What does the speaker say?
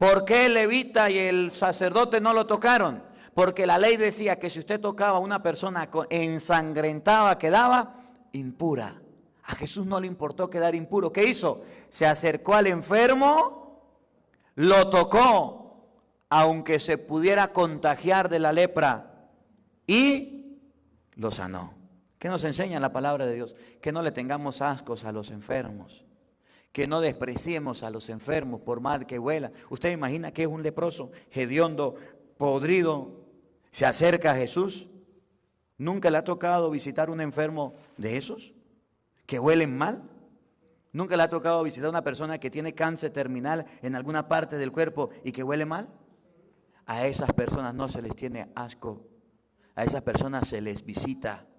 ¿Por qué el levita y el sacerdote no lo tocaron? Porque la ley decía que si usted tocaba a una persona ensangrentada, quedaba impura. A Jesús no le importó quedar impuro. ¿Qué hizo? Se acercó al enfermo, lo tocó, aunque se pudiera contagiar de la lepra, y lo sanó. ¿Qué nos enseña la palabra de Dios? Que no le tengamos ascos a los enfermos que no despreciemos a los enfermos por mal que huela. Usted imagina que es un leproso, hediondo, podrido, se acerca a Jesús. ¿Nunca le ha tocado visitar un enfermo de esos? ¿Que huelen mal? ¿Nunca le ha tocado visitar a una persona que tiene cáncer terminal en alguna parte del cuerpo y que huele mal? A esas personas no se les tiene asco. A esas personas se les visita.